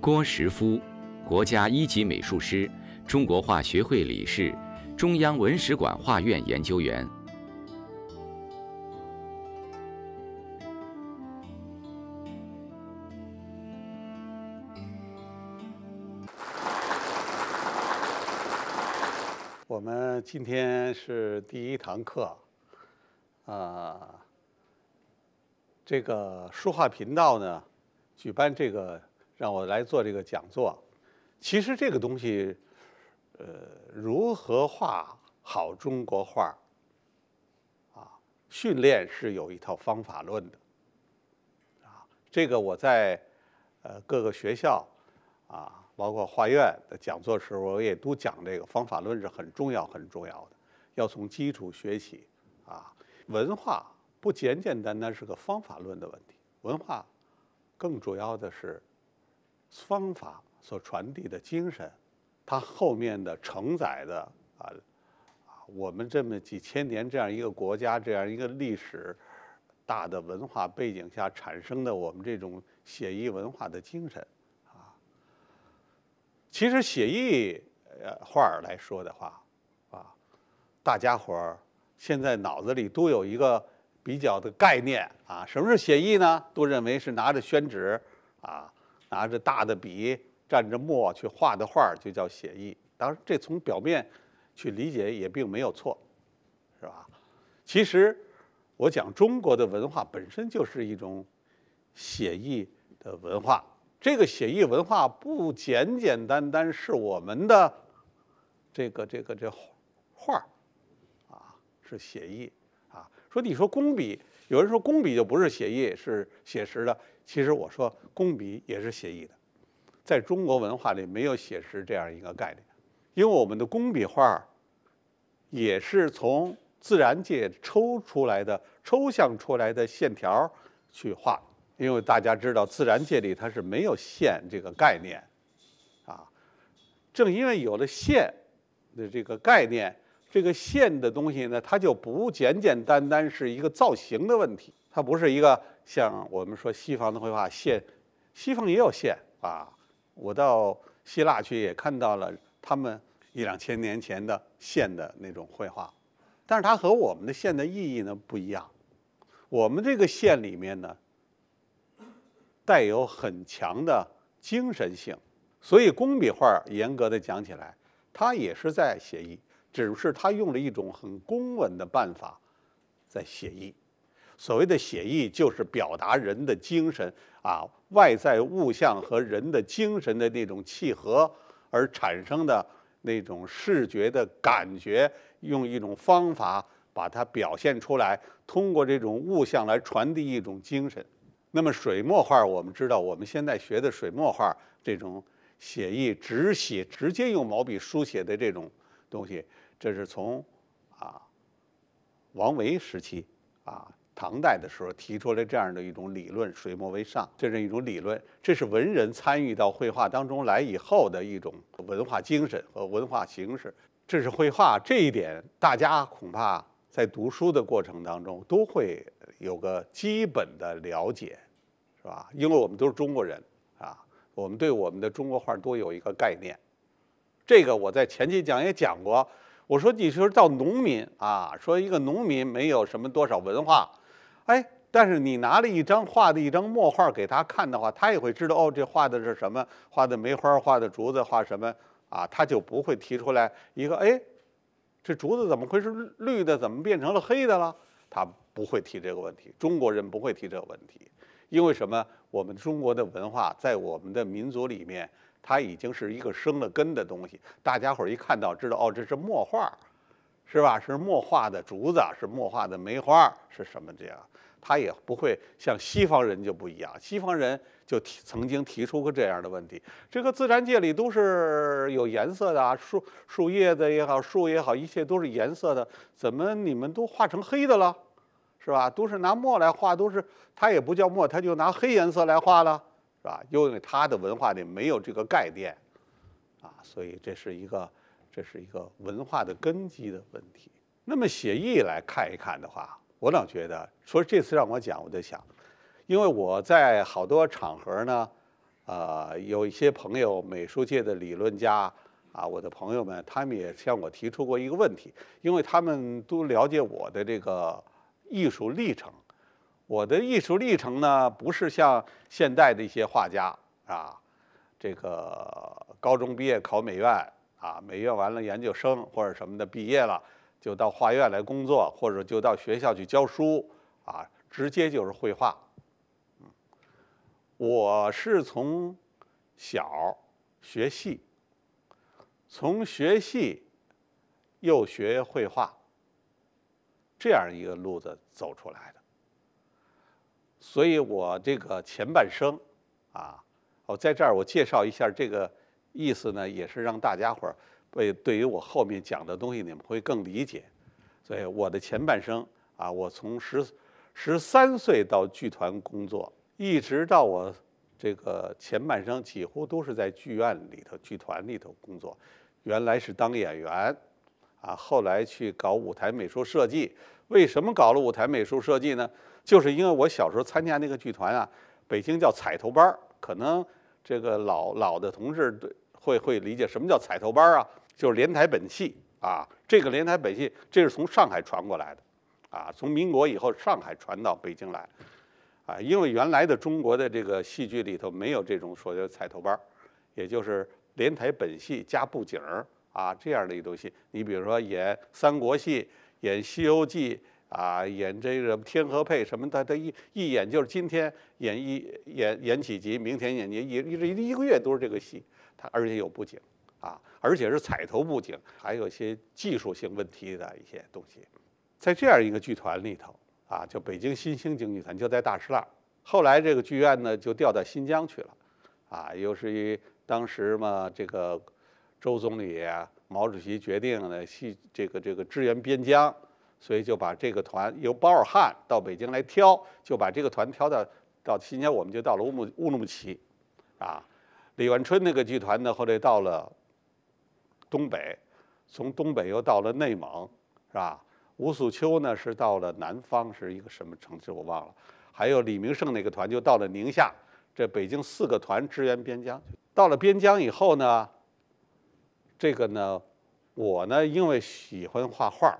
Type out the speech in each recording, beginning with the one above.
郭石夫，国家一级美术师，中国画学会理事，中央文史馆画院研究员。我们今天是第一堂课，啊，这个书画频道呢，举办这个。让我来做这个讲座。其实这个东西，呃，如何画好中国画啊，训练是有一套方法论的，啊，这个我在呃各个学校啊，包括画院的讲座时候，我也都讲这个方法论是很重要、很重要的，要从基础学起，啊，文化不简简单单是个方法论的问题，文化更主要的是。方法所传递的精神，它后面的承载的啊，啊，我们这么几千年这样一个国家，这样一个历史大的文化背景下产生的我们这种写意文化的精神，啊，其实写意呃画儿来说的话，啊，大家伙儿现在脑子里都有一个比较的概念啊，什么是写意呢？都认为是拿着宣纸啊。拿着大的笔蘸着墨去画的画儿就叫写意，当然这从表面去理解也并没有错，是吧？其实我讲中国的文化本身就是一种写意的文化，这个写意文化不简简单单是我们的这个这个这画儿啊，是写意啊。说你说工笔，有人说工笔就不是写意，是写实的。其实我说工笔也是写意的，在中国文化里没有写实这样一个概念，因为我们的工笔画儿也是从自然界抽出来的、抽象出来的线条去画。因为大家知道自然界里它是没有线这个概念啊，正因为有了线的这个概念，这个线的东西呢，它就不简简单单是一个造型的问题，它不是一个。像我们说西方的绘画线，西方也有线啊。我到希腊去也看到了他们一两千年前的线的那种绘画，但是它和我们的线的意义呢不一样。我们这个线里面呢，带有很强的精神性，所以工笔画严格的讲起来，它也是在写意，只是它用了一种很工稳的办法在写意。所谓的写意，就是表达人的精神啊，外在物象和人的精神的那种契合，而产生的那种视觉的感觉，用一种方法把它表现出来，通过这种物象来传递一种精神。那么水墨画，我们知道，我们现在学的水墨画这种写意，直写直接用毛笔书写的这种东西，这是从啊王维时期啊。唐代的时候提出了这样的一种理论“水墨为上”，这是一种理论。这是文人参与到绘画当中来以后的一种文化精神和文化形式。这是绘画这一点，大家恐怕在读书的过程当中都会有个基本的了解，是吧？因为我们都是中国人啊，我们对我们的中国画都有一个概念。这个我在前期讲也讲过，我说你说到农民啊，说一个农民没有什么多少文化。哎，但是你拿了一张画的一张墨画给他看的话，他也会知道哦，这画的是什么？画的梅花，画的竹子，画什么啊？他就不会提出来一个哎，这竹子怎么会是绿的？怎么变成了黑的了？他不会提这个问题。中国人不会提这个问题，因为什么？我们中国的文化在我们的民族里面，它已经是一个生了根的东西。大家伙儿一看到知道哦，这是墨画。是吧？是墨画的竹子，是墨画的梅花，是什么这样？他也不会像西方人就不一样。西方人就提曾经提出过这样的问题：这个自然界里都是有颜色的啊，树树叶子也好，树也好，一切都是颜色的，怎么你们都画成黑的了？是吧？都是拿墨来画，都是他也不叫墨，他就拿黑颜色来画了，是吧？因为他的文化里没有这个概念，啊，所以这是一个。这是一个文化的根基的问题。那么写意来看一看的话，我老觉得说这次让我讲，我在想，因为我在好多场合呢，呃，有一些朋友、美术界的理论家啊，我的朋友们，他们也向我提出过一个问题，因为他们都了解我的这个艺术历程。我的艺术历程呢，不是像现代的一些画家啊，这个高中毕业考美院。啊，美院完了，研究生或者什么的毕业了，就到画院来工作，或者就到学校去教书，啊，直接就是绘画。我是从小学戏，从学戏又学绘画，这样一个路子走出来的。所以我这个前半生，啊，我在这儿我介绍一下这个。意思呢，也是让大家伙儿为对于我后面讲的东西，你们会更理解。所以我的前半生啊，我从十十三岁到剧团工作，一直到我这个前半生几乎都是在剧院里头、剧团里头工作。原来是当演员，啊，后来去搞舞台美术设计。为什么搞了舞台美术设计呢？就是因为我小时候参加那个剧团啊，北京叫彩头班儿，可能。这个老老的同志对会会理解什么叫彩头班儿啊？就是连台本戏啊，这个连台本戏这是从上海传过来的，啊，从民国以后上海传到北京来，啊，因为原来的中国的这个戏剧里头没有这种所谓彩头班儿，也就是连台本戏加布景儿啊这样的一东西。你比如说演三国戏，演西游记。啊，演这个《天河配》什么的，他一一演就是今天演一演演几集，明天演几集，一一个月都是这个戏。他而且有布景，啊，而且是彩头布景，还有一些技术性问题的一些东西。在这样一个剧团里头，啊，就北京新兴京剧团就在大石栏。后来这个剧院呢就调到新疆去了，啊，是于当时嘛，这个周总理、啊、毛主席决定呢，戏这个这个支援边疆。所以就把这个团由包尔汉到北京来挑，就把这个团挑到到新疆，我们就到了乌木乌鲁木齐，啊，李万春那个剧团呢后来到了东北，从东北又到了内蒙，是吧？吴素秋呢是到了南方，是一个什么城市我忘了。还有李明胜那个团就到了宁夏，这北京四个团支援边疆，到了边疆以后呢，这个呢，我呢因为喜欢画画。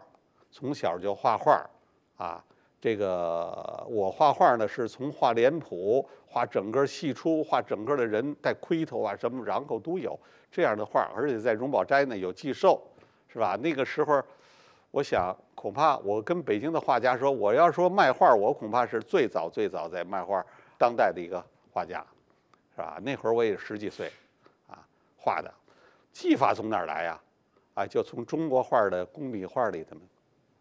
从小就画画儿，啊，这个我画画呢，是从画脸谱，画整个戏出，画整个的人带盔头啊，什么然后都有这样的画儿，而且在荣宝斋呢有寄售，是吧？那个时候，我想恐怕我跟北京的画家说，我要说卖画，我恐怕是最早最早在卖画当代的一个画家，是吧？那会儿我也是十几岁，啊，画的技法从哪儿来呀？啊，就从中国画的工笔画里头。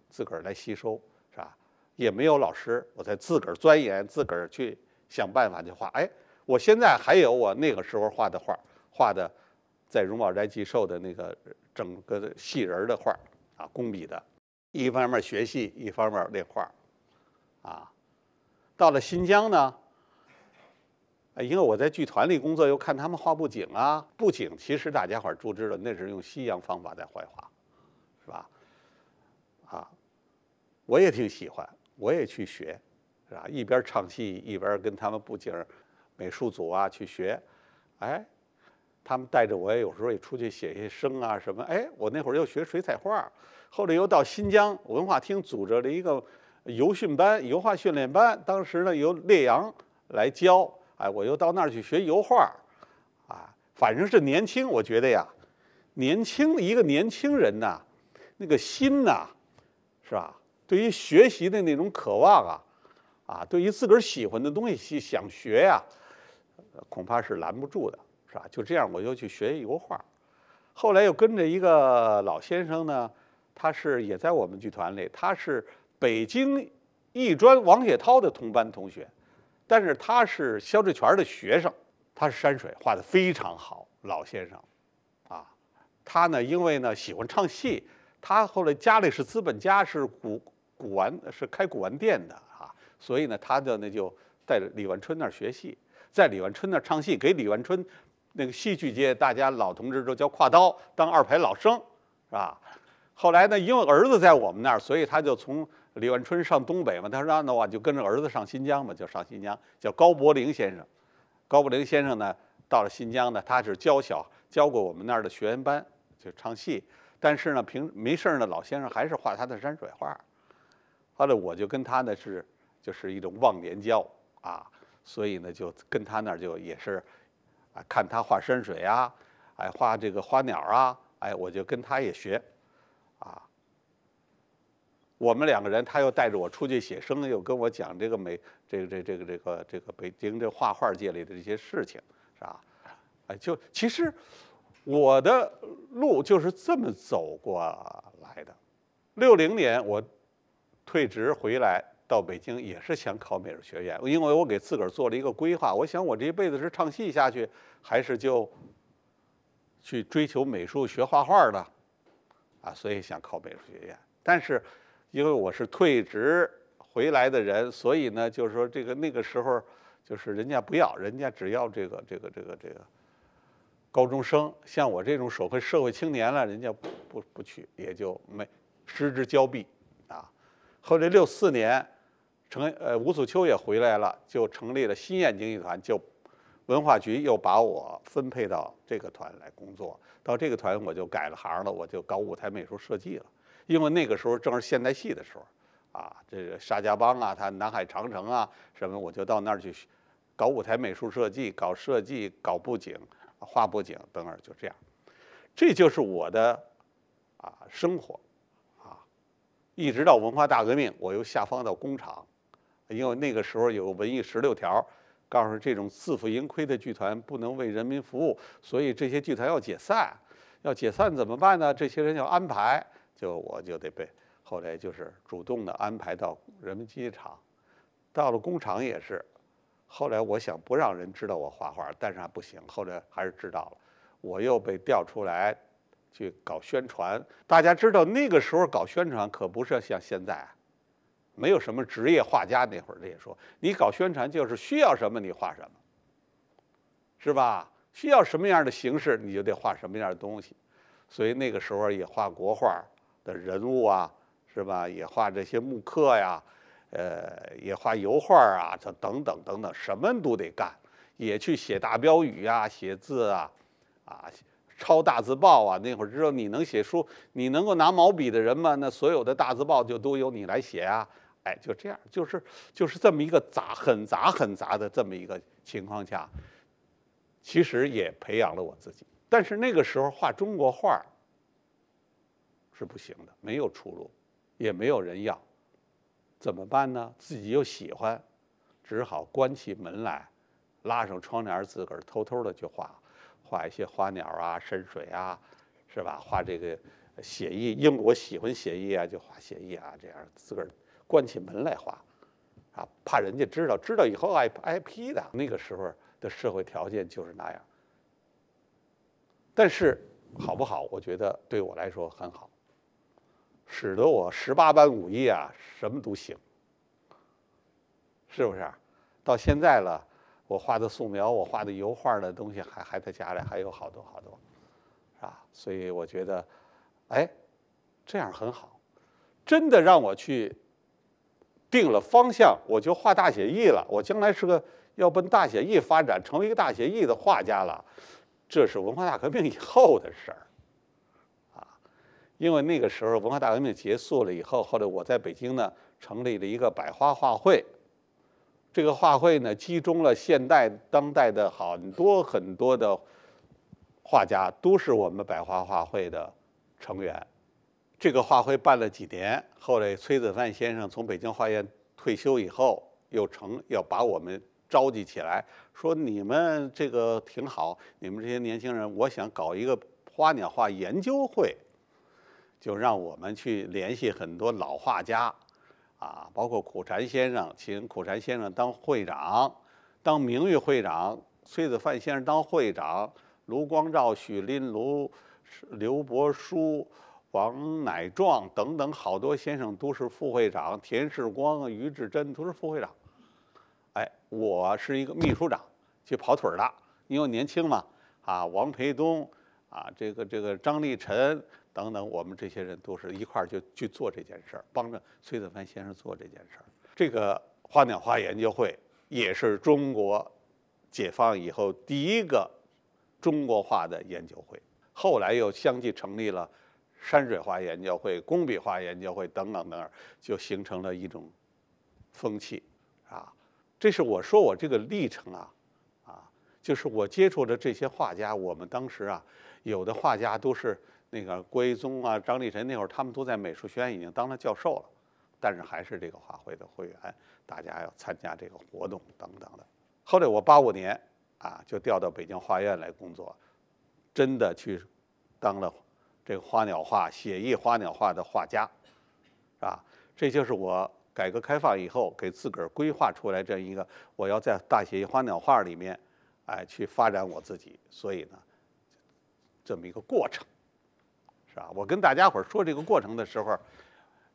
自个儿来吸收，是吧？也没有老师，我再自个儿钻研，自个儿去想办法去画。哎，我现在还有我那个时候画的画，画的在荣宝斋寄售的那个整个戏人的画儿啊，工笔的。一方面学戏，一方面练画儿，啊。到了新疆呢，因为我在剧团里工作，又看他们画布景啊。布景其实大家伙儿都知道，那是用西洋方法在绘画，是吧？我也挺喜欢，我也去学，是吧？一边唱戏一边跟他们布景、美术组啊去学，哎，他们带着我也有时候也出去写些生啊什么。哎，我那会儿又学水彩画，后来又到新疆文化厅组织了一个游训班、油画训练班，当时呢由烈阳来教，哎，我又到那儿去学油画，啊，反正是年轻，我觉得呀，年轻一个年轻人呐，那个心呐，是吧？对于学习的那种渴望啊，啊，对于自个儿喜欢的东西想学呀，恐怕是拦不住的，是吧？就这样，我又去学油画，后来又跟着一个老先生呢，他是也在我们剧团里，他是北京艺专王雪涛的同班同学，但是他是肖志全的学生，他是山水画的非常好，老先生，啊，他呢因为呢喜欢唱戏，他后来家里是资本家，是古。古玩是开古玩店的啊，所以呢，他就那就在李万春那儿学戏，在李万春那儿唱戏，给李万春那个戏剧界大家老同志都叫挎刀当二排老生，是吧？后来呢，因为儿子在我们那儿，所以他就从李万春上东北嘛，他说那我就跟着儿子上新疆嘛，就上新疆，叫高柏林先生。高柏林先生呢到了新疆呢，他是教小教过我们那儿的学员班就唱戏，但是呢平没事儿呢，老先生还是画他的山水画。后来我就跟他呢是就是一种忘年交啊，所以呢，就跟他那就也是啊，看他画山水啊，哎画这个花鸟啊，哎我就跟他也学，啊，我们两个人，他又带着我出去写生，又跟我讲这个美，这个这这个这个这个北京这画画界里的这些事情，是吧？哎，就其实我的路就是这么走过来的，六零年我。退职回来到北京也是想考美术学院，因为我给自个儿做了一个规划，我想我这一辈子是唱戏下去，还是就去追求美术学画画的，啊，所以想考美术学院。但是，因为我是退职回来的人，所以呢，就是说这个那个时候，就是人家不要，人家只要这个这个这个这个高中生，像我这种社会社会青年了，人家不不不去，也就没失之交臂。后来六四年，成呃吴祖秋也回来了，就成立了新燕京剧团，就文化局又把我分配到这个团来工作。到这个团我就改了行了，我就搞舞台美术设计了。因为那个时候正是现代戏的时候，啊，这个《沙家浜》啊，它《南海长城》啊，什么我就到那儿去搞舞台美术设计，搞设计，搞布景、画布景等等，就这样。这就是我的啊生活。一直到文化大革命，我又下放到工厂，因为那个时候有文艺十六条，告诉这种自负盈亏的剧团不能为人民服务，所以这些剧团要解散，要解散怎么办呢？这些人要安排，就我就得被，后来就是主动的安排到人民机场。厂，到了工厂也是，后来我想不让人知道我画画，但是还不行，后来还是知道了，我又被调出来。去搞宣传，大家知道那个时候搞宣传可不是像现在，没有什么职业画家。那会儿也说，你搞宣传就是需要什么你画什么，是吧？需要什么样的形式你就得画什么样的东西，所以那个时候也画国画的人物啊，是吧？也画这些木刻呀，呃，也画油画啊，这等等等等，什么都得干，也去写大标语啊，写字啊，啊。抄大字报啊，那会儿知道你能写书，你能够拿毛笔的人嘛，那所有的大字报就都由你来写啊。哎，就这样，就是就是这么一个杂、很杂、很杂的这么一个情况下，其实也培养了我自己。但是那个时候画中国画是不行的，没有出路，也没有人要，怎么办呢？自己又喜欢，只好关起门来，拉上窗帘，自个儿偷偷的去画。画一些花鸟啊、山水啊，是吧？画这个写意，英国喜欢写意啊，就画写意啊，这样自个儿关起门来画，啊，怕人家知道，知道以后挨挨批的。那个时候的社会条件就是那样。但是好不好？我觉得对我来说很好，使得我十八般武艺啊，什么都行，是不是？到现在了。我画的素描，我画的油画的东西，还还在家里，还有好多好多，是吧？所以我觉得，哎，这样很好，真的让我去定了方向，我就画大写意了。我将来是个要奔大写意发展，成为一个大写意的画家了。这是文化大革命以后的事儿，啊，因为那个时候文化大革命结束了以后，后来我在北京呢，成立了一个百花画会。这个画会呢，集中了现代当代的很多很多的画家，都是我们百花画会的成员。这个画会办了几年，后来崔子范先生从北京画院退休以后，又成要把我们召集起来，说你们这个挺好，你们这些年轻人，我想搞一个花鸟画研究会，就让我们去联系很多老画家。啊，包括苦禅先生，请苦禅先生当会长，当名誉会长；崔子范先生当会长，卢光照、许林卢、刘伯舒、王乃壮等等，好多先生都是副会长。田世光、于志珍都是副会长。哎，我是一个秘书长，去跑腿儿的，因为年轻嘛。啊，王培东，啊，这个这个张立臣。等等，我们这些人都是一块儿就去做这件事儿，帮着崔子范先生做这件事儿。这个花鸟画研究会也是中国解放以后第一个中国画的研究会，后来又相继成立了山水画研究会、工笔画研究会等等等，就形成了一种风气啊。这是我说我这个历程啊，啊，就是我接触的这些画家，我们当时啊，有的画家都是。那个郭一宗啊，张立晨那会儿，他们都在美术学院已经当了教授了，但是还是这个画会的会员，大家要参加这个活动等等的。后来我八五年啊，就调到北京画院来工作，真的去当了这个花鸟画写意花鸟画的画家，啊，这就是我改革开放以后给自个儿规划出来这样一个，我要在大写意花鸟画里面，哎，去发展我自己，所以呢，这么一个过程。是吧？我跟大家伙儿说这个过程的时候，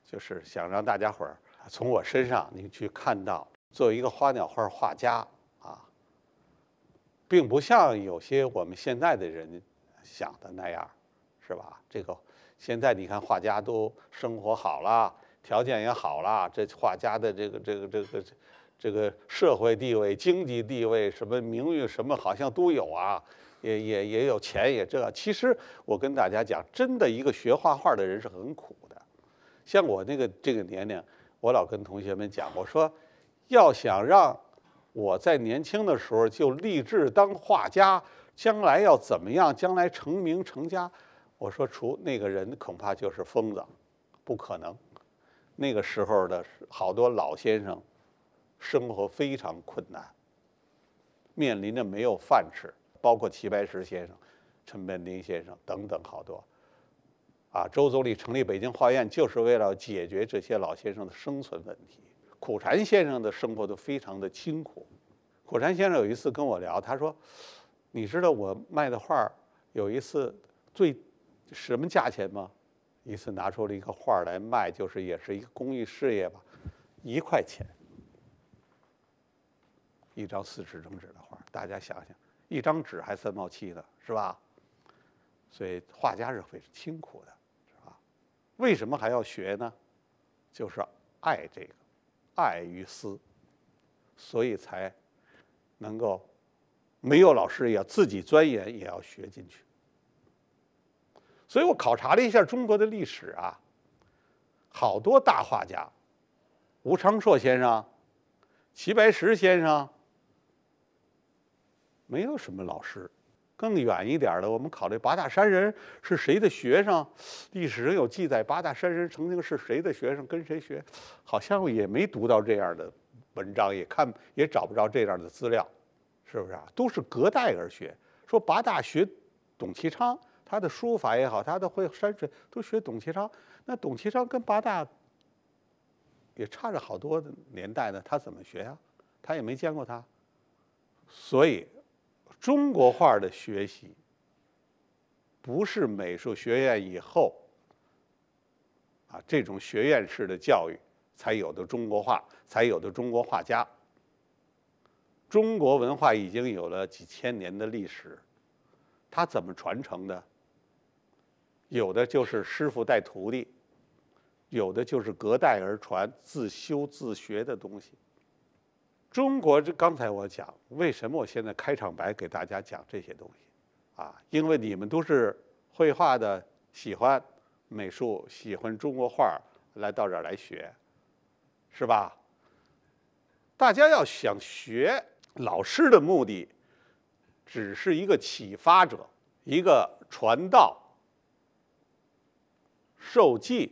就是想让大家伙儿从我身上你去看到，作为一个花鸟画画家啊，并不像有些我们现在的人想的那样，是吧？这个现在你看画家都生活好了，条件也好了，这画家的这个这个这个这个社会地位、经济地位、什么名誉什么，好像都有啊。也也也有钱，也这。道。其实我跟大家讲，真的，一个学画画的人是很苦的。像我那个这个年龄，我老跟同学们讲，我说要想让我在年轻的时候就立志当画家，将来要怎么样，将来成名成家，我说除那个人恐怕就是疯子，不可能。那个时候的好多老先生，生活非常困难，面临着没有饭吃。包括齐白石先生、陈本丁先生等等好多，啊，周总理成立北京画院就是为了解决这些老先生的生存问题。苦禅先生的生活都非常的清苦。苦禅先生有一次跟我聊，他说：“你知道我卖的画儿有一次最什么价钱吗？”一次拿出了一个画儿来卖，就是也是一个公益事业吧，一块钱。一张四尺整纸的画，大家想想。一张纸还三毛七呢，是吧？所以画家是非常辛苦的，是吧？为什么还要学呢？就是爱这个，爱于思，所以才能够没有老师也自己钻研，也要学进去。所以我考察了一下中国的历史啊，好多大画家，吴昌硕先生、齐白石先生。没有什么老师，更远一点的，我们考虑八大山人是谁的学生？历史上有记载，八大山人曾经是谁的学生，跟谁学？好像也没读到这样的文章，也看也找不着这样的资料，是不是啊？都是隔代而学。说八大学董其昌，他的书法也好，他的会山水都学董其昌。那董其昌跟八大也差着好多年代呢，他怎么学呀？他也没见过他，所以。中国画的学习，不是美术学院以后，啊这种学院式的教育才有的中国画，才有的中国画家。中国文化已经有了几千年的历史，它怎么传承的？有的就是师傅带徒弟，有的就是隔代而传、自修自学的东西。中国，这刚才我讲，为什么我现在开场白给大家讲这些东西？啊，因为你们都是绘画的，喜欢美术，喜欢中国画，来到这儿来学，是吧？大家要想学，老师的目的只是一个启发者，一个传道、授技，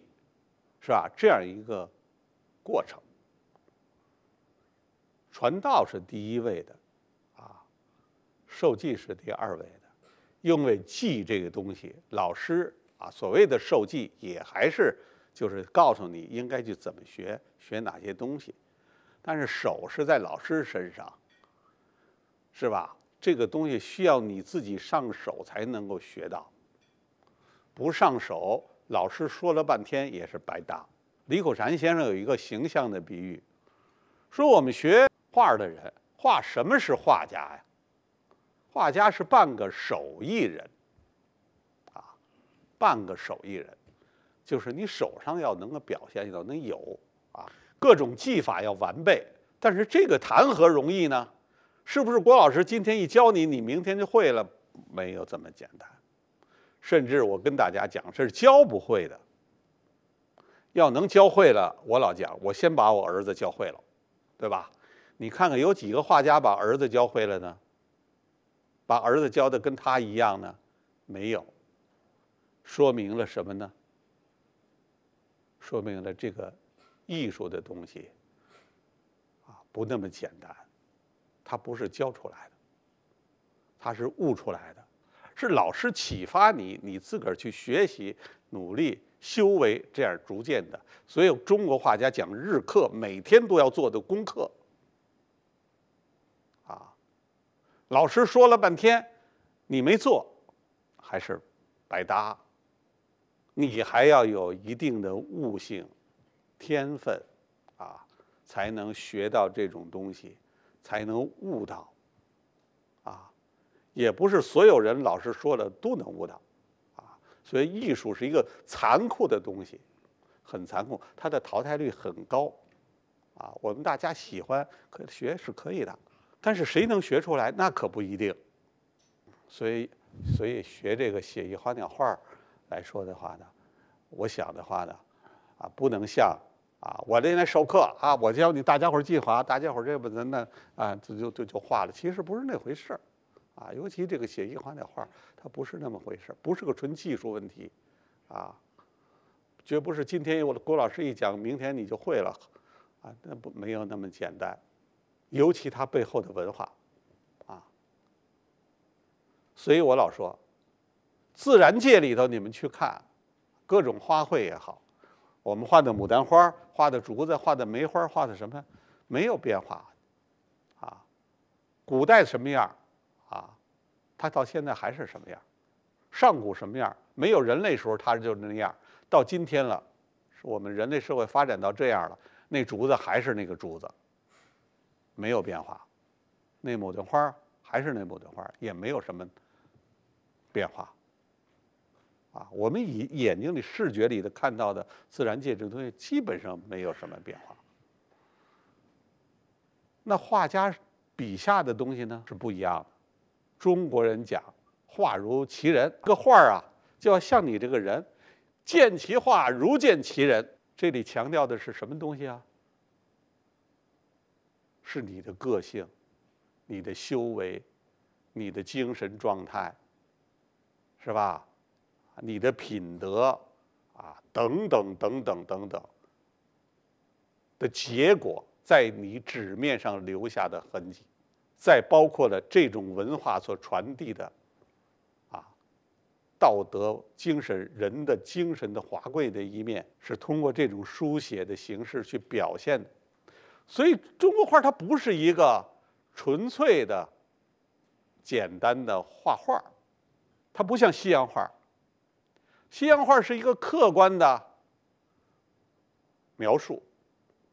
是吧？这样一个过程。传道是第一位的，啊，授记是第二位的，因为记这个东西，老师啊所谓的授记也还是就是告诉你应该去怎么学，学哪些东西，但是手是在老师身上，是吧？这个东西需要你自己上手才能够学到，不上手，老师说了半天也是白搭。李苦禅先生有一个形象的比喻，说我们学。画的人画什么是画家呀？画家是半个手艺人，啊，半个手艺人，就是你手上要能够表现到能有啊各种技法要完备，但是这个谈何容易呢？是不是？郭老师今天一教你，你明天就会了？没有这么简单，甚至我跟大家讲，这是教不会的。要能教会了，我老讲，我先把我儿子教会了，对吧？你看看，有几个画家把儿子教会了呢？把儿子教的跟他一样呢？没有。说明了什么呢？说明了这个艺术的东西啊，不那么简单，它不是教出来的，它是悟出来的，是老师启发你，你自个儿去学习、努力、修为，这样逐渐的。所以中国画家讲日课，每天都要做的功课。老师说了半天，你没做，还是白搭。你还要有一定的悟性、天分，啊，才能学到这种东西，才能悟到。啊，也不是所有人老师说了都能悟到，啊，所以艺术是一个残酷的东西，很残酷，它的淘汰率很高，啊，我们大家喜欢可学是可以的。但是谁能学出来？那可不一定。所以，所以学这个写意花鸟画来说的话呢，我想的话呢，啊，不能像啊，我这来授课啊，我教你大家伙儿技大家伙儿这不那那啊，就就就就画了。其实不是那回事儿，啊，尤其这个写意花鸟画，它不是那么回事儿，不是个纯技术问题，啊，绝不是今天我郭老师一讲，明天你就会了，啊，那不没有那么简单。尤其它背后的文化，啊，所以我老说，自然界里头你们去看，各种花卉也好，我们画的牡丹花儿，画的竹子，画的梅花，画的什么没有变化，啊，古代什么样儿啊？它到现在还是什么样儿？上古什么样儿？没有人类时候它就那样儿，到今天了，是我们人类社会发展到这样了，那竹子还是那个竹子。没有变化，那牡丹花还是那牡丹花，也没有什么变化。啊，我们以眼睛里、视觉里的看到的自然界这东西，基本上没有什么变化。那画家笔下的东西呢，是不一样的。中国人讲“画如其人”，这画儿啊，就要像你这个人，见其画如见其人。这里强调的是什么东西啊？是你的个性，你的修为，你的精神状态，是吧？你的品德啊，等等等等等等，的结果在你纸面上留下的痕迹，在包括了这种文化所传递的，啊，道德精神、人的精神的华贵的一面，是通过这种书写的形式去表现的。所以，中国画它不是一个纯粹的、简单的画画，它不像西洋画。西洋画是一个客观的描述，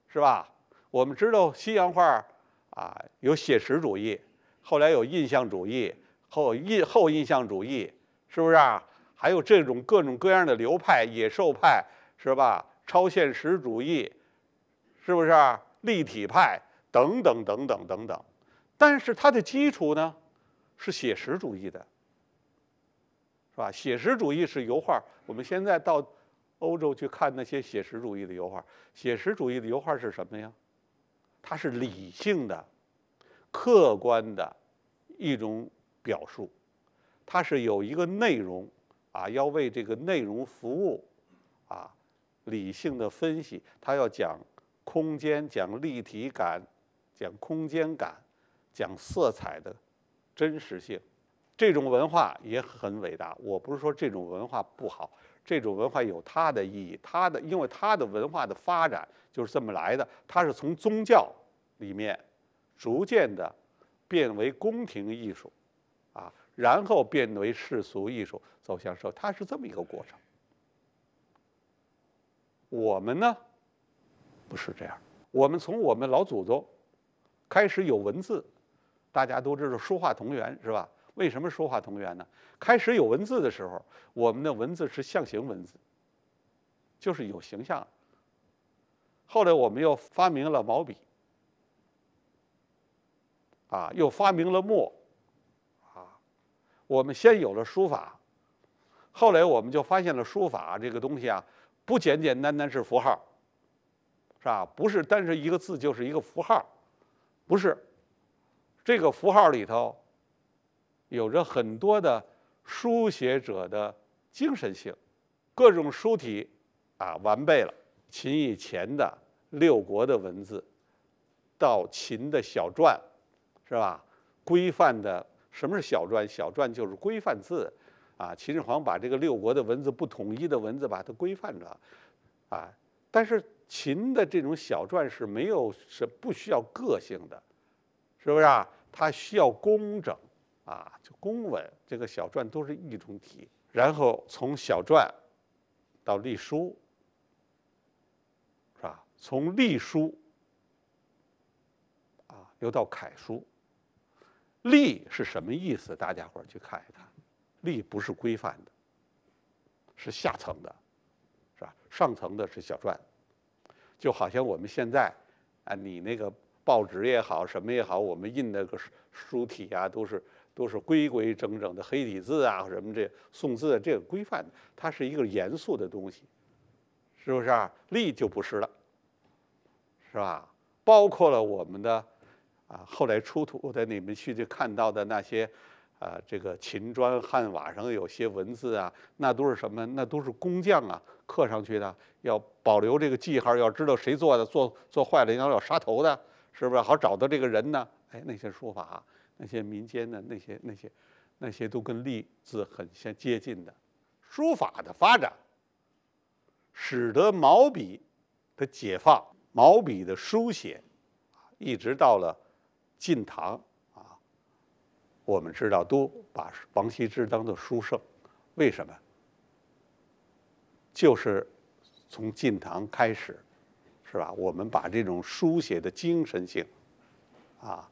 是吧？我们知道西洋画啊，有写实主义，后来有印象主义，后印后印象主义，是不是？啊？还有这种各种各样的流派，野兽派是吧？超现实主义，是不是？立体派等等等等等等，但是它的基础呢是写实主义的，是吧？写实主义是油画。我们现在到欧洲去看那些写实主义的油画，写实主义的油画是什么呀？它是理性的、客观的一种表述，它是有一个内容啊，要为这个内容服务啊，理性的分析，它要讲。空间讲立体感，讲空间感，讲色彩的真实性，这种文化也很伟大。我不是说这种文化不好，这种文化有它的意义，它的因为它的文化的发展就是这么来的，它是从宗教里面逐渐的变为宫廷艺术，啊，然后变为世俗艺术，走向社会，它是这么一个过程。我们呢？不是这样。我们从我们老祖宗开始有文字，大家都知道书画同源，是吧？为什么书画同源呢？开始有文字的时候，我们的文字是象形文字，就是有形象。后来我们又发明了毛笔，啊，又发明了墨，啊，我们先有了书法，后来我们就发现了书法这个东西啊，不简简单单是符号。是吧？不是单是一个字就是一个符号，不是，这个符号里头有着很多的书写者的精神性，各种书体啊，完备了。秦以前的六国的文字，到秦的小篆，是吧？规范的，什么是小篆？小篆就是规范字，啊，秦始皇把这个六国的文字不统一的文字把它规范了，啊，但是。秦的这种小篆是没有是不需要个性的，是不是？啊？它需要工整啊，就工稳。这个小篆都是一种体，然后从小篆到隶书，是吧？从隶书啊，又到楷书。隶是什么意思？大家伙儿去看一看，隶不是规范的，是下层的，是吧？上层的是小篆。就好像我们现在，啊，你那个报纸也好，什么也好，我们印那个书体啊，都是都是规规整整的黑体字啊，什么这宋字的这个规范它是一个严肃的东西，是不是？啊？隶就不是了，是吧？包括了我们的，啊，后来出土的你们去就看到的那些。啊，这个秦砖汉瓦上有些文字啊，那都是什么？那都是工匠啊刻上去的，要保留这个记号，要知道谁做的，做做坏了你要杀头的，是不是？好找到这个人呢？哎，那些书法，那些民间的那些那些，那些都跟隶字很相接近的。书法的发展，使得毛笔的解放，毛笔的书写，一直到了晋唐。我们知道，都把王羲之当做书圣，为什么？就是从晋唐开始，是吧？我们把这种书写的精神性，啊，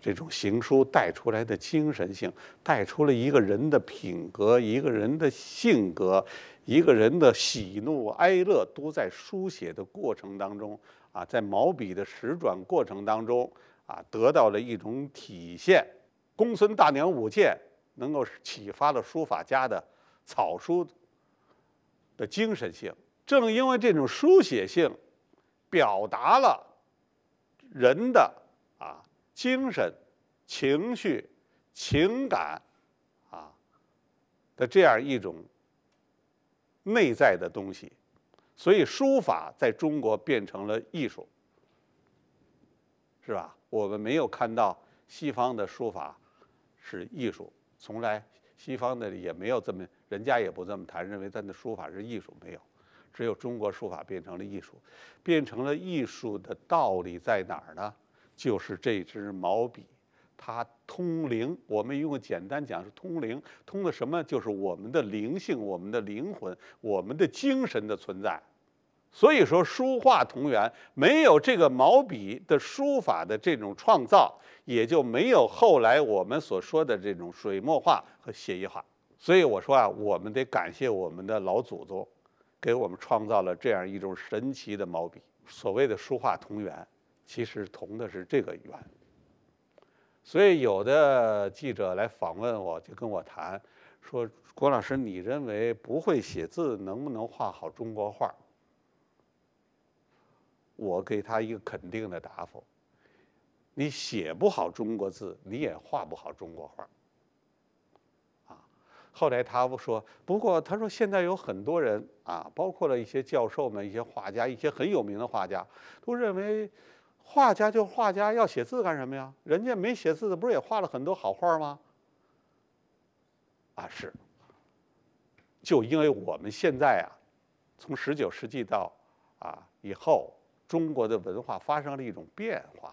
这种行书带出来的精神性，带出了一个人的品格、一个人的性格、一个人的喜怒哀乐，都在书写的过程当中，啊，在毛笔的使转过程当中，啊，得到了一种体现。公孙大娘舞剑，能够启发了书法家的草书的精神性。正因为这种书写性，表达了人的啊精神、情绪、情感，啊的这样一种内在的东西，所以书法在中国变成了艺术，是吧？我们没有看到西方的书法。是艺术，从来西方那里也没有这么，人家也不这么谈，认为他的书法是艺术，没有，只有中国书法变成了艺术，变成了艺术的道理在哪儿呢？就是这支毛笔，它通灵，我们用简单讲是通灵，通的什么？就是我们的灵性，我们的灵魂，我们的精神的存在。所以说书画同源，没有这个毛笔的书法的这种创造，也就没有后来我们所说的这种水墨画和写意画。所以我说啊，我们得感谢我们的老祖宗，给我们创造了这样一种神奇的毛笔。所谓的书画同源，其实同的是这个源。所以有的记者来访问我，就跟我谈说：“郭老师，你认为不会写字，能不能画好中国画？”我给他一个肯定的答复：，你写不好中国字，你也画不好中国画。啊！后来他不说：“不过，他说现在有很多人啊，包括了一些教授们、一些画家、一些很有名的画家，都认为画家就画家，要写字干什么呀？人家没写字的，不是也画了很多好画吗？啊，是。就因为我们现在啊，从十九世纪到啊以后。”中国的文化发生了一种变化，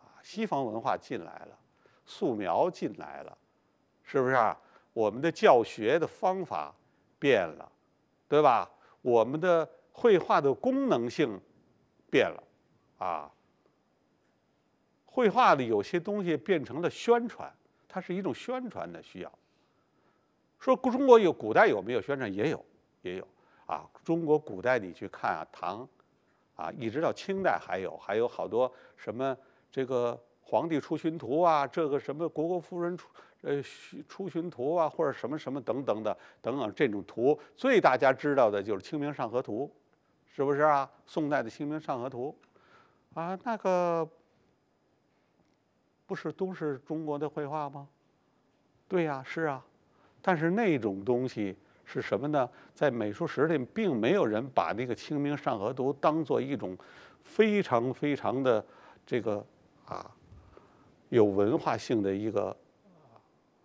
啊，西方文化进来了，素描进来了，是不是？啊？我们的教学的方法变了，对吧？我们的绘画的功能性变了，啊，绘画的有些东西变成了宣传，它是一种宣传的需要。说中国有古代有没有宣传？也有，也有啊。中国古代你去看啊，唐。啊，一直到清代还有，还有好多什么这个皇帝出巡图啊，这个什么国国夫人出呃出出巡图啊，或者什么什么等等的等等这种图，最大家知道的就是《清明上河图》，是不是啊？宋代的《清明上河图》，啊，那个不是都是中国的绘画吗？对呀，是啊，但是那种东西。是什么呢？在美术史里，并没有人把那个《清明上河图》当做一种非常非常的这个啊有文化性的一个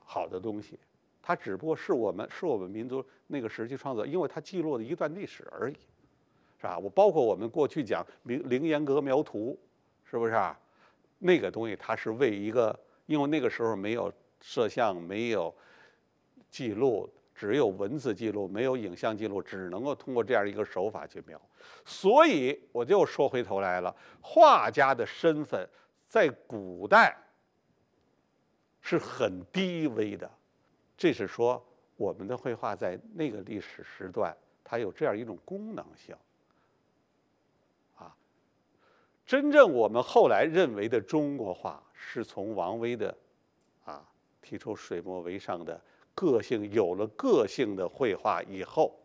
好的东西。它只不过是我们是我们民族那个时期创作，因为它记录了一段历史而已，是吧？我包括我们过去讲《凌凌烟阁描图》，是不是？啊？那个东西它是为一个，因为那个时候没有摄像，没有记录。只有文字记录，没有影像记录，只能够通过这样一个手法去描。所以我就说回头来了，画家的身份在古代是很低微的。这是说我们的绘画在那个历史时段，它有这样一种功能性。啊，真正我们后来认为的中国画，是从王维的啊提出“水墨为上”的。个性有了个性的绘画以后，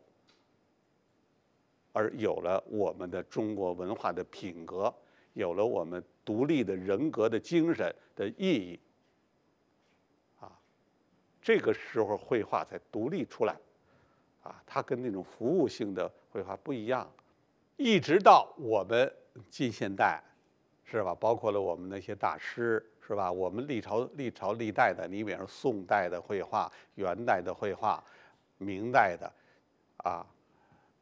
而有了我们的中国文化的品格，有了我们独立的人格的精神的意义。啊，这个时候绘画才独立出来，啊，它跟那种服务性的绘画不一样。一直到我们近现代，是吧？包括了我们那些大师。是吧？我们历朝历朝历代的，你比方宋代的绘画、元代的绘画、明代的，啊，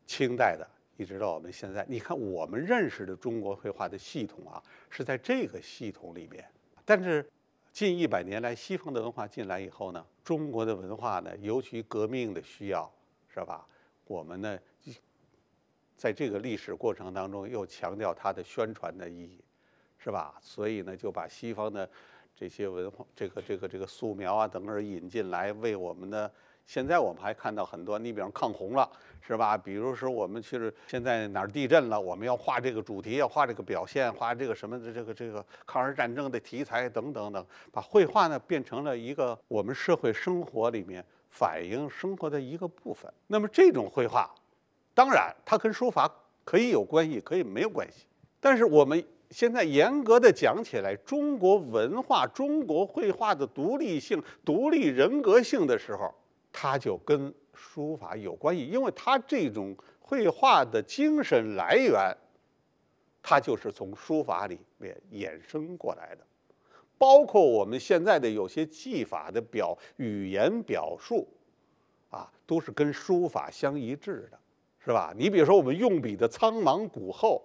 清代的，一直到我们现在，你看我们认识的中国绘画的系统啊，是在这个系统里面。但是近一百年来，西方的文化进来以后呢，中国的文化呢，尤其革命的需要，是吧？我们呢，在这个历史过程当中，又强调它的宣传的意义。是吧？所以呢，就把西方的这些文化，这个、这个、这个素描啊，等等引进来，为我们的现在，我们还看到很多。你比方抗洪了，是吧？比如说我们去现在哪儿地震了，我们要画这个主题，要画这个表现，画这个什么的，这个这个抗日战争的题材等等等，把绘画呢变成了一个我们社会生活里面反映生活的一个部分。那么这种绘画，当然它跟书法可以有关系，可以没有关系，但是我们。现在严格的讲起来，中国文化、中国绘画的独立性、独立人格性的时候，它就跟书法有关系，因为它这种绘画的精神来源，它就是从书法里面衍生过来的，包括我们现在的有些技法的表语言表述，啊，都是跟书法相一致的，是吧？你比如说我们用笔的苍茫古厚。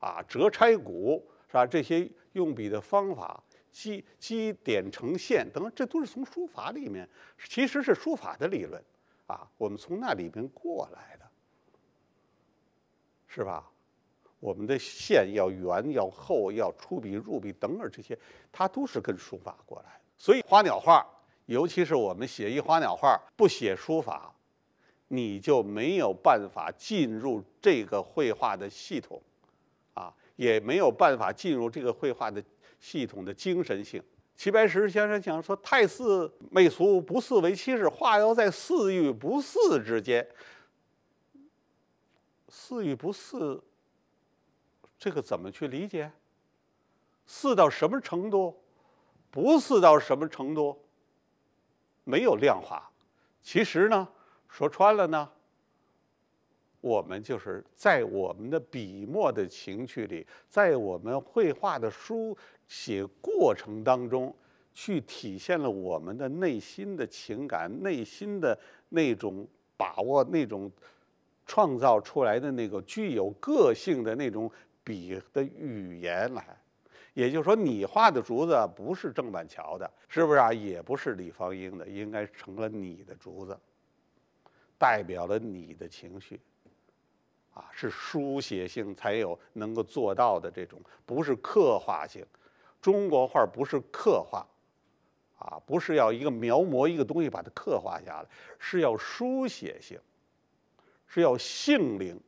啊，折钗骨是吧？这些用笔的方法，积积点成线，等等，这都是从书法里面，其实是书法的理论，啊，我们从那里边过来的，是吧？我们的线要圆，要厚，要出笔入笔等等，这些它都是跟书法过来的。所以花鸟画，尤其是我们写一花鸟画，不写书法，你就没有办法进入这个绘画的系统。也没有办法进入这个绘画的系统的精神性。齐白石先生讲说：“太似媚俗，不似为欺是画要在似与不似之间，似与不似，这个怎么去理解？似到什么程度？不似到什么程度？没有量化。其实呢，说穿了呢。”我们就是在我们的笔墨的情绪里，在我们绘画的书写过程当中，去体现了我们的内心的情感，内心的那种把握，那种创造出来的那个具有个性的那种笔的语言来。也就是说，你画的竹子不是郑板桥的，是不是啊？也不是李方英的，应该成了你的竹子，代表了你的情绪。啊，是书写性才有能够做到的这种，不是刻画性。中国画不是刻画，啊，不是要一个描摹一个东西把它刻画下来，是要书写性，是要性灵。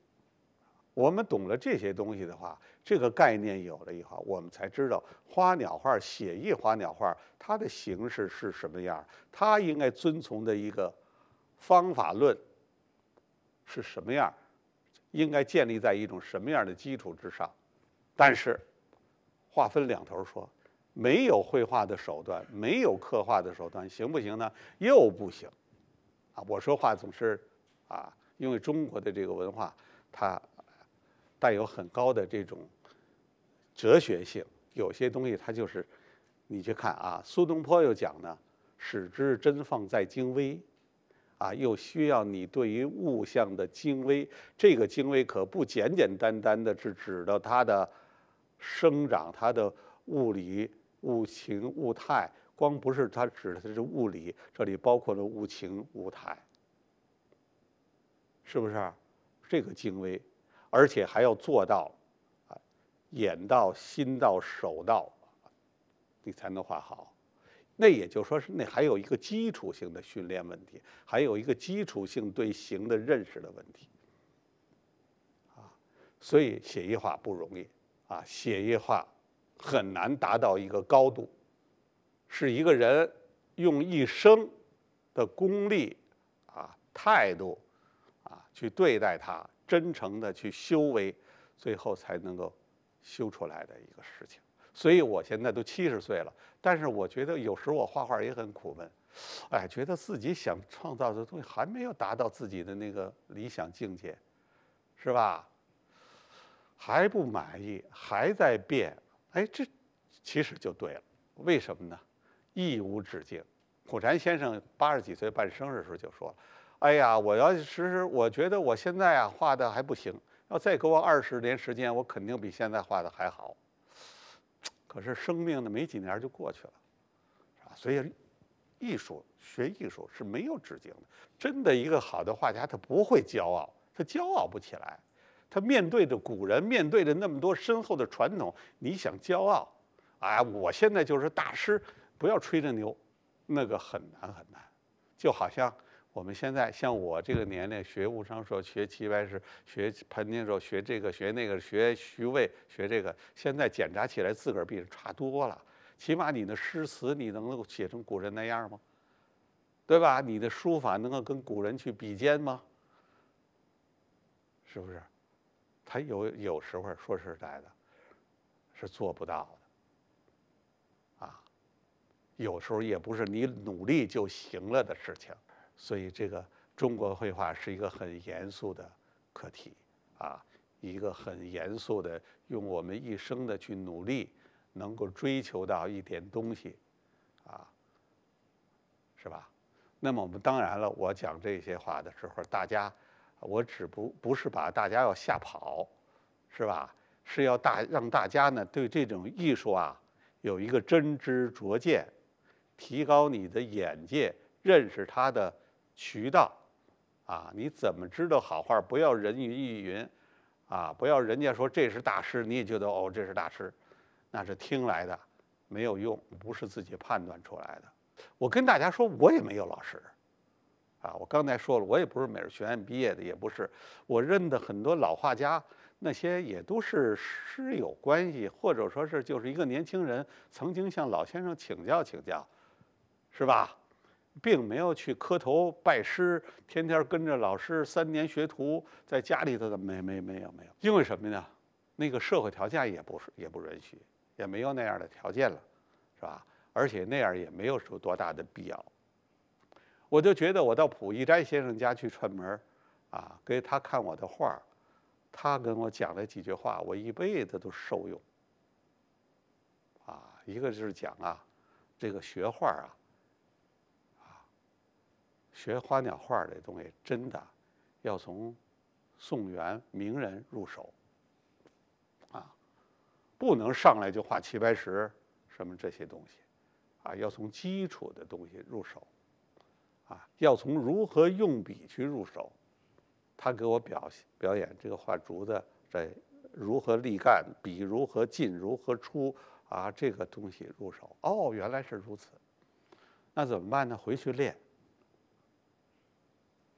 我们懂了这些东西的话，这个概念有了以后，我们才知道花鸟画、写意花鸟画它的形式是什么样，它应该遵从的一个方法论是什么样。应该建立在一种什么样的基础之上？但是话分两头说，没有绘画的手段，没有刻画的手段，行不行呢？又不行。啊，我说话总是啊，因为中国的这个文化，它带有很高的这种哲学性。有些东西它就是你去看啊，苏东坡又讲呢：“始知真放在精微。”啊，又需要你对于物象的精微，这个精微可不简简单单的，是指的它的生长、它的物理、物情、物态，光不是它指的，是物理，这里包括了物情、物态，是不是？这个精微，而且还要做到，眼到、心到、手到，你才能画好。那也就说是，那还有一个基础性的训练问题，还有一个基础性对形的认识的问题，啊，所以写意画不容易啊，写意画很难达到一个高度，是一个人用一生的功力啊态度啊去对待它，真诚的去修为，最后才能够修出来的一个事情。所以我现在都七十岁了，但是我觉得有时候我画画也很苦闷，哎，觉得自己想创造的东西还没有达到自己的那个理想境界，是吧？还不满意，还在变，哎，这其实就对了。为什么呢？一无止境。苦禅先生八十几岁办生日的时候就说：“哎呀，我要是是，我觉得我现在啊画的还不行，要再给我二十年时间，我肯定比现在画的还好。”可是生命的没几年就过去了，是吧？所以，艺术学艺术是没有止境的。真的，一个好的画家他不会骄傲，他骄傲不起来。他面对着古人，面对着那么多深厚的传统，你想骄傲，哎，我现在就是大师，不要吹着牛，那个很难很难，就好像。我们现在像我这个年龄学武昌说学齐白石学潘天寿学这个学那个学徐渭学这个，现在检查起来自个儿比人差多了。起码你的诗词你能够写成古人那样吗？对吧？你的书法能够跟古人去比肩吗？是不是？他有有时候说实在的，是做不到的。啊，有时候也不是你努力就行了的事情。所以，这个中国绘画是一个很严肃的课题，啊，一个很严肃的，用我们一生的去努力，能够追求到一点东西，啊，是吧？那么我们当然了，我讲这些话的时候，大家，我只不不是把大家要吓跑，是吧？是要大让大家呢对这种艺术啊有一个真知灼见，提高你的眼界，认识它的。渠道，啊，你怎么知道好画？不要人云亦云，啊，不要人家说这是大师，你也觉得哦这是大师，那是听来的，没有用，不是自己判断出来的。我跟大家说，我也没有老师，啊，我刚才说了，我也不是美术学院毕业的，也不是，我认的很多老画家，那些也都是师友关系，或者说是就是一个年轻人曾经向老先生请教请教，是吧？并没有去磕头拜师，天天跟着老师三年学徒，在家里头的没没没有没有，因为什么呢？那个社会条件也不是也不允许，也没有那样的条件了，是吧？而且那样也没有说多大的必要。我就觉得我到溥仪斋先生家去串门，啊，给他看我的画，他跟我讲了几句话，我一辈子都受用。啊，一个就是讲啊，这个学画啊。学花鸟画这东西真的要从宋元名人入手啊，不能上来就画齐白石什么这些东西啊，要从基础的东西入手啊，要从如何用笔去入手。他给我表表演这个画竹子，在如何立干笔，如何进，如何出啊，这个东西入手。哦，原来是如此，那怎么办呢？回去练。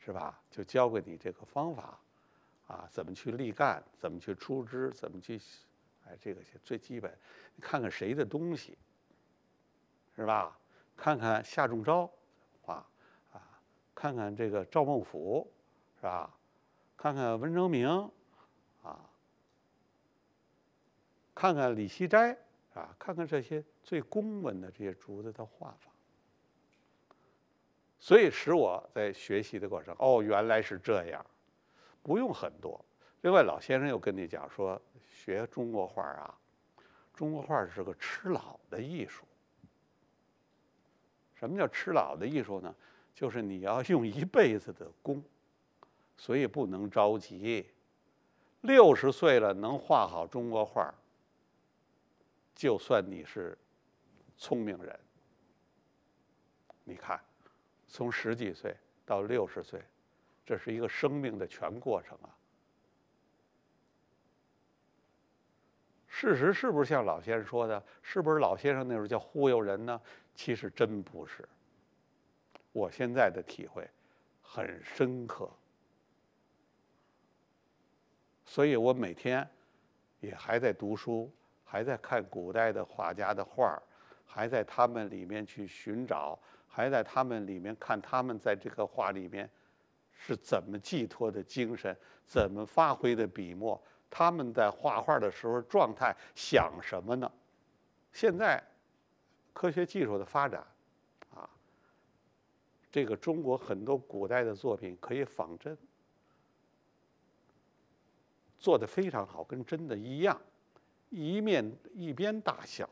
是吧？就教给你这个方法，啊，怎么去立干，怎么去出枝，怎么去，哎，这个最基本。你看看谁的东西，是吧？看看夏仲昭，啊啊，看看这个赵孟俯，是吧？看看文征明，啊，看看李希斋，啊，看看这些最公稳的这些竹子的画法。所以使我在学习的过程，哦，原来是这样，不用很多。另外，老先生又跟你讲说，学中国画啊，中国画是个吃老的艺术。什么叫吃老的艺术呢？就是你要用一辈子的功，所以不能着急。六十岁了能画好中国画，就算你是聪明人。你看。从十几岁到六十岁，这是一个生命的全过程啊。事实是不是像老先生说的？是不是老先生那时候叫忽悠人呢？其实真不是。我现在的体会很深刻，所以我每天也还在读书，还在看古代的画家的画还在他们里面去寻找。还在他们里面看他们在这个画里面是怎么寄托的精神，怎么发挥的笔墨，他们在画画的时候状态想什么呢？现在科学技术的发展啊，这个中国很多古代的作品可以仿真，做的非常好，跟真的一样，一面一边大小，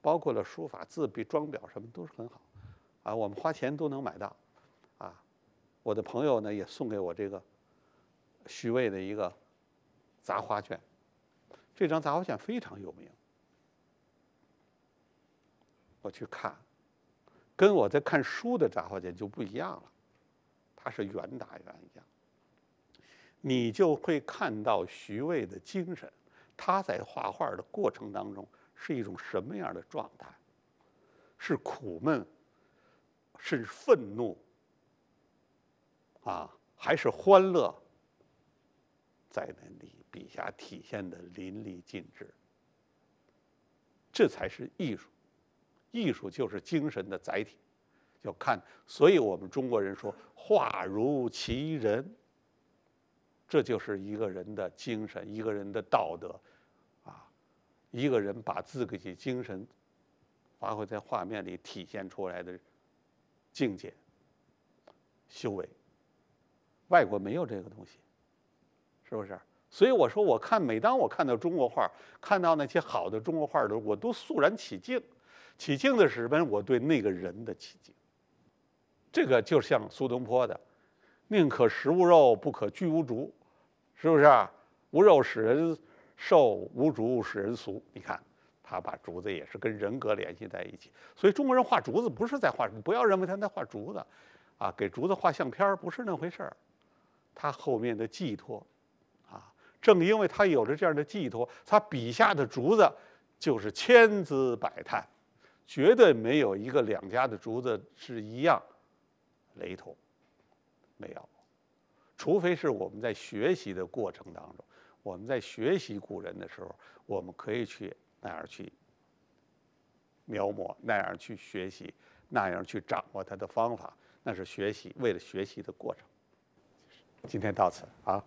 包括了书法字笔装裱什么都是很好。啊，我们花钱都能买到，啊，我的朋友呢也送给我这个徐渭的一个杂花卷，这张杂花卷非常有名。我去看，跟我在看书的杂花卷就不一样了，它是原打原一样，你就会看到徐渭的精神，他在画画的过程当中是一种什么样的状态，是苦闷。是愤怒，啊，还是欢乐，在那里笔下体现的淋漓尽致。这才是艺术，艺术就是精神的载体。要看，所以我们中国人说画如其人，这就是一个人的精神，一个人的道德，啊，一个人把自个儿的精神发挥在画面里体现出来的。境界、修为，外国没有这个东西，是不是？所以我说，我看每当我看到中国画，看到那些好的中国画的时候，我都肃然起敬。起敬的是什么？我对那个人的起敬。这个就像苏东坡的“宁可食无肉，不可居无竹”，是不是？无肉使人瘦，无竹使人俗。你看。他把竹子也是跟人格联系在一起，所以中国人画竹子不是在画，你不要认为他在画竹子，啊，给竹子画像片不是那回事儿，他后面的寄托，啊，正因为他有着这样的寄托，他笔下的竹子就是千姿百态，绝对没有一个两家的竹子是一样，雷同，没有，除非是我们在学习的过程当中，我们在学习古人的时候，我们可以去。那样去描摹，那样去学习，那样去掌握它的方法，那是学习为了学习的过程。今天到此啊。